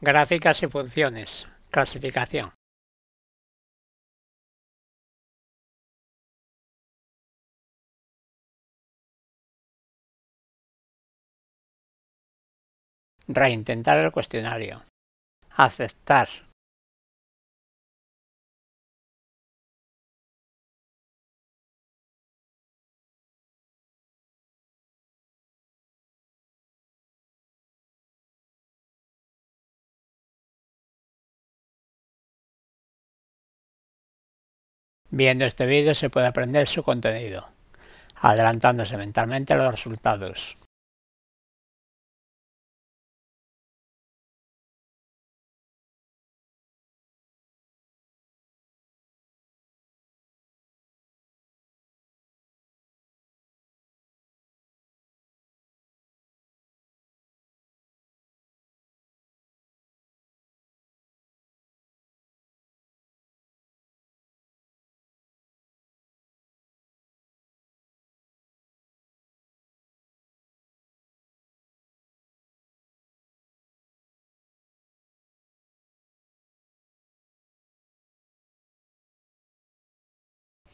Gráficas y funciones. Clasificación. Reintentar el cuestionario. Aceptar. Viendo este vídeo se puede aprender su contenido, adelantándose mentalmente a los resultados.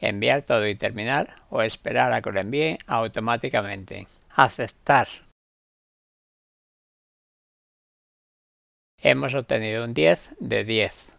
enviar todo y terminar o esperar a que lo envíe automáticamente. Aceptar. Hemos obtenido un 10 de 10.